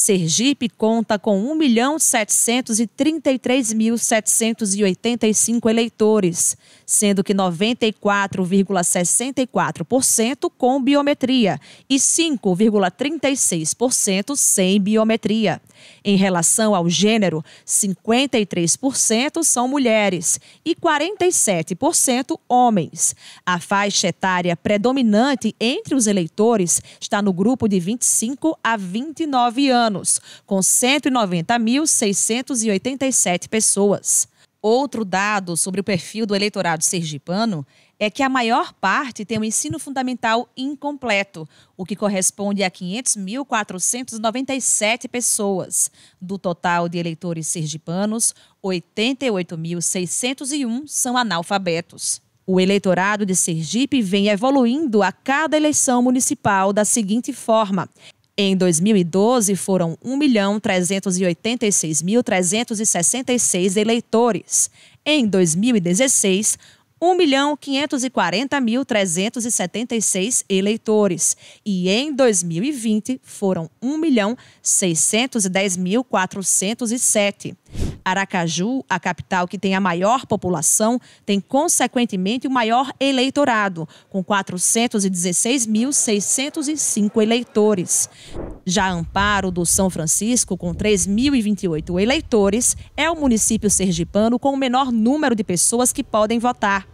Sergipe conta com 1.733.785 eleitores, sendo que 94,64% com biometria e 5,36% sem biometria. Em relação ao gênero, 53% são mulheres e 47% homens. A faixa etária predominante entre os eleitores está no grupo de 25 a 29 anos anos, com 190.687 pessoas. Outro dado sobre o perfil do eleitorado sergipano é que a maior parte tem o um ensino fundamental incompleto, o que corresponde a 500.497 pessoas. Do total de eleitores sergipanos, 88.601 são analfabetos. O eleitorado de Sergipe vem evoluindo a cada eleição municipal da seguinte forma: em 2012, foram 1.386.366 eleitores. Em 2016, 1.540.376 eleitores e em 2020 foram 1.610.407. Aracaju, a capital que tem a maior população, tem consequentemente o maior eleitorado, com 416.605 eleitores. Já Amparo do São Francisco, com 3.028 eleitores, é o município sergipano com o menor número de pessoas que podem votar.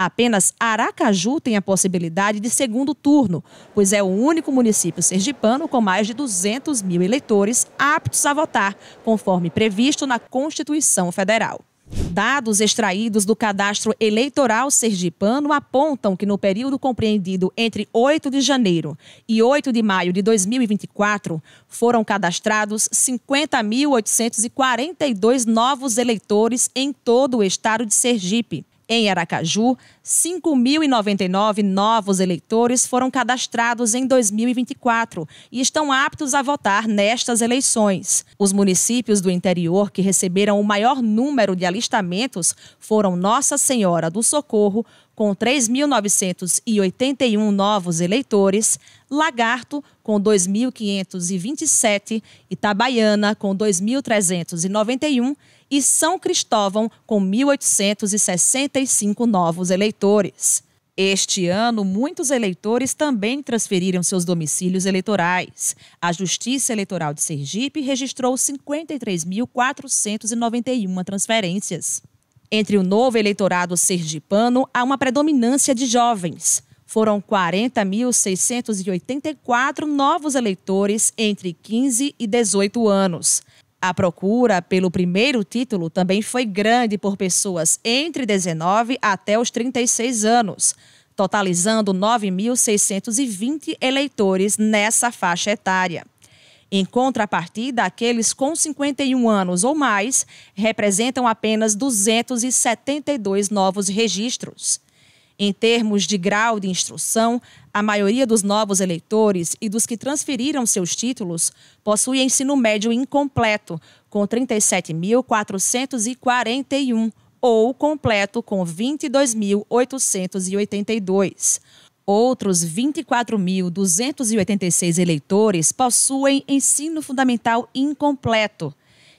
Apenas Aracaju tem a possibilidade de segundo turno, pois é o único município sergipano com mais de 200 mil eleitores aptos a votar, conforme previsto na Constituição Federal. Dados extraídos do cadastro eleitoral sergipano apontam que no período compreendido entre 8 de janeiro e 8 de maio de 2024, foram cadastrados 50.842 novos eleitores em todo o estado de Sergipe, em Aracaju, 5.099 novos eleitores foram cadastrados em 2024 e estão aptos a votar nestas eleições. Os municípios do interior que receberam o maior número de alistamentos foram Nossa Senhora do Socorro, com 3.981 novos eleitores, Lagarto, com 2.527, Itabaiana, com 2.391 e São Cristóvão, com 1.865 novos eleitores. Este ano, muitos eleitores também transferiram seus domicílios eleitorais. A Justiça Eleitoral de Sergipe registrou 53.491 transferências. Entre o novo eleitorado sergipano, há uma predominância de jovens. Foram 40.684 novos eleitores entre 15 e 18 anos. A procura pelo primeiro título também foi grande por pessoas entre 19 até os 36 anos, totalizando 9.620 eleitores nessa faixa etária. Em contrapartida, aqueles com 51 anos ou mais representam apenas 272 novos registros. Em termos de grau de instrução, a maioria dos novos eleitores e dos que transferiram seus títulos possui ensino médio incompleto, com 37.441, ou completo, com 22.882. Outros 24.286 eleitores possuem ensino fundamental incompleto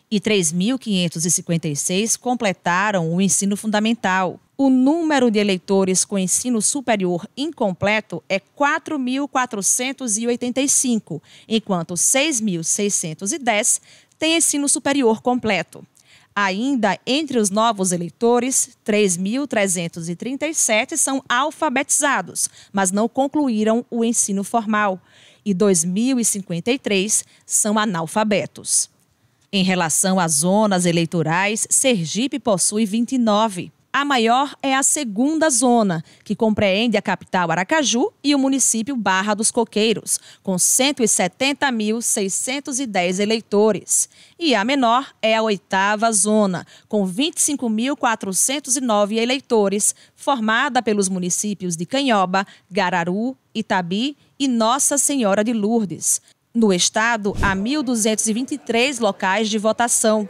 e 3.556 completaram o ensino fundamental. O número de eleitores com ensino superior incompleto é 4.485, enquanto 6.610 têm ensino superior completo. Ainda entre os novos eleitores, 3.337 são alfabetizados, mas não concluíram o ensino formal, e 2.053 são analfabetos. Em relação às zonas eleitorais, Sergipe possui 29 a maior é a segunda zona, que compreende a capital Aracaju e o município Barra dos Coqueiros, com 170.610 eleitores. E a menor é a oitava zona, com 25.409 eleitores, formada pelos municípios de Canhoba, Gararu, Itabi e Nossa Senhora de Lourdes. No estado, há 1.223 locais de votação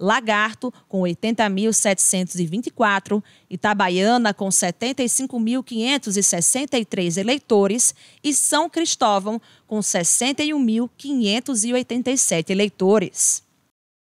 Lagarto, com 80.724, Itabaiana, com 75.563 eleitores, e São Cristóvão, com 61.587 eleitores.